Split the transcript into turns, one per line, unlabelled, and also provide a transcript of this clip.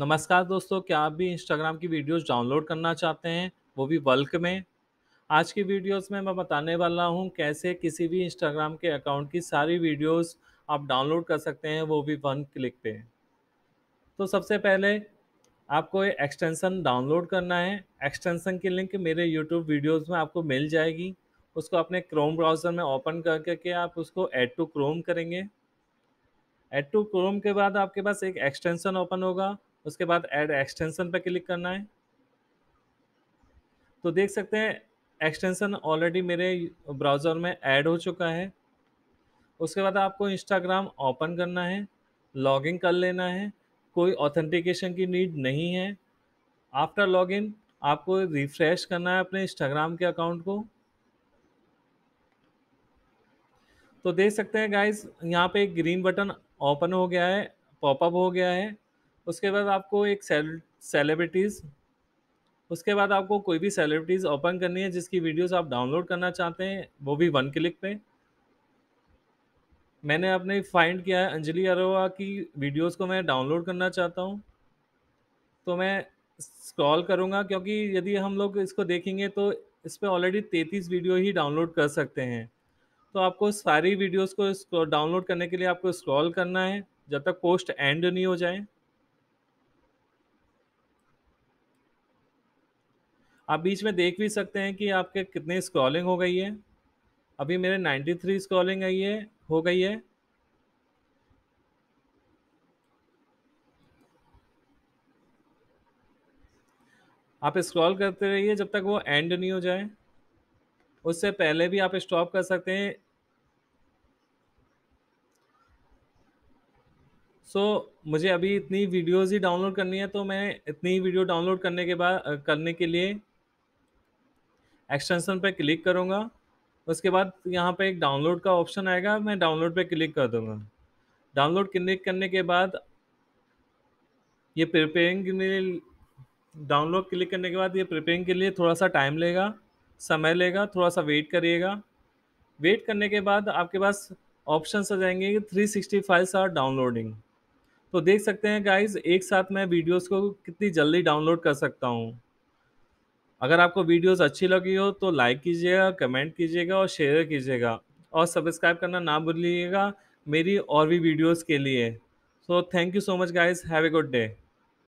नमस्कार दोस्तों क्या आप भी इंस्टाग्राम की वीडियोस डाउनलोड करना चाहते हैं वो भी बल्क में आज की वीडियोस में मैं बताने वाला हूं कैसे किसी भी इंस्टाग्राम के अकाउंट की सारी वीडियोस आप डाउनलोड कर सकते हैं वो भी वन क्लिक पे तो सबसे पहले आपको ये एक्सटेंसन डाउनलोड करना है एक्सटेंसन की लिंक मेरे यूट्यूब वीडियोज़ में आपको मिल जाएगी उसको अपने क्रोम ब्राउज़र में ओपन कर करके आप उसको एड टू क्रोम करेंगे एड टू क्रोम के बाद आपके पास एक एक्सटेंसन ओपन होगा उसके बाद ऐड एक्सटेंशन पर क्लिक करना है तो देख सकते हैं एक्सटेंशन ऑलरेडी मेरे ब्राउज़र में ऐड हो चुका है उसके बाद आपको इंस्टाग्राम ओपन करना है लॉगिन कर लेना है कोई ऑथेंटिकेशन की नीड नहीं है आफ्टर लॉगिन आपको रिफ्रेश करना है अपने इंस्टाग्राम के अकाउंट को तो देख सकते हैं गाइज यहाँ पे ग्रीन बटन ओपन हो गया है पॉपअप हो गया है उसके बाद आपको एक सेलिब्रिटीज़ उसके बाद आपको कोई भी सेलिब्रिटीज़ ओपन करनी है जिसकी वीडियोस आप डाउनलोड करना चाहते हैं वो भी वन क्लिक पे मैंने अपने फाइंड किया है अंजलि अरोहा की वीडियोस को मैं डाउनलोड करना चाहता हूँ तो मैं स्क्रॉल करूँगा क्योंकि यदि हम लोग इसको देखेंगे तो इस पर ऑलरेडी तैंतीस वीडियो ही डाउनलोड कर सकते हैं तो आपको सारी वीडियोस को डाउनलोड करने के लिए आपको स्क्रॉल करना है जब तक पोस्ट एंड नहीं हो जाए आप बीच में देख भी सकते हैं कि आपके कितने स्क्रॉलिंग हो गई है अभी मेरे 93 स्क्रॉलिंग आई है हो गई है आप स्क्रॉल करते रहिए जब तक वो एंड नहीं हो जाए उससे पहले भी आप स्टॉप कर सकते हैं सो so, मुझे अभी इतनी वीडियोज़ ही डाउनलोड करनी है तो मैं इतनी वीडियो डाउनलोड करने के बाद करने के लिए एक्सटेंशन पर क्लिक करूँगा उसके बाद यहाँ पर एक डाउनलोड का ऑप्शन आएगा मैं डाउनलोड पर क्लिक कर दूँगा डाउनलोड क्लिक करने के बाद ये प्रिपेयरिंग के लिए डाउनलोड क्लिक करने के बाद ये प्रिपेयरिंग के लिए थोड़ा सा टाइम लेगा समय लेगा थोड़ा सा वेट करिएगा वेट करने के बाद आपके पास ऑप्शन आ जाएंगे कि three sixty files are downloading तो देख सकते हैं गाइज एक साथ मैं वीडियोस को कितनी जल्दी डाउनलोड कर सकता हूँ अगर आपको वीडियोस अच्छी लगी हो तो लाइक कीजिएगा कमेंट कीजिएगा और शेयर कीजिएगा और सब्सक्राइब करना ना भूलिएगा मेरी और भी वीडियोस के लिए so thank you so much guys have a good day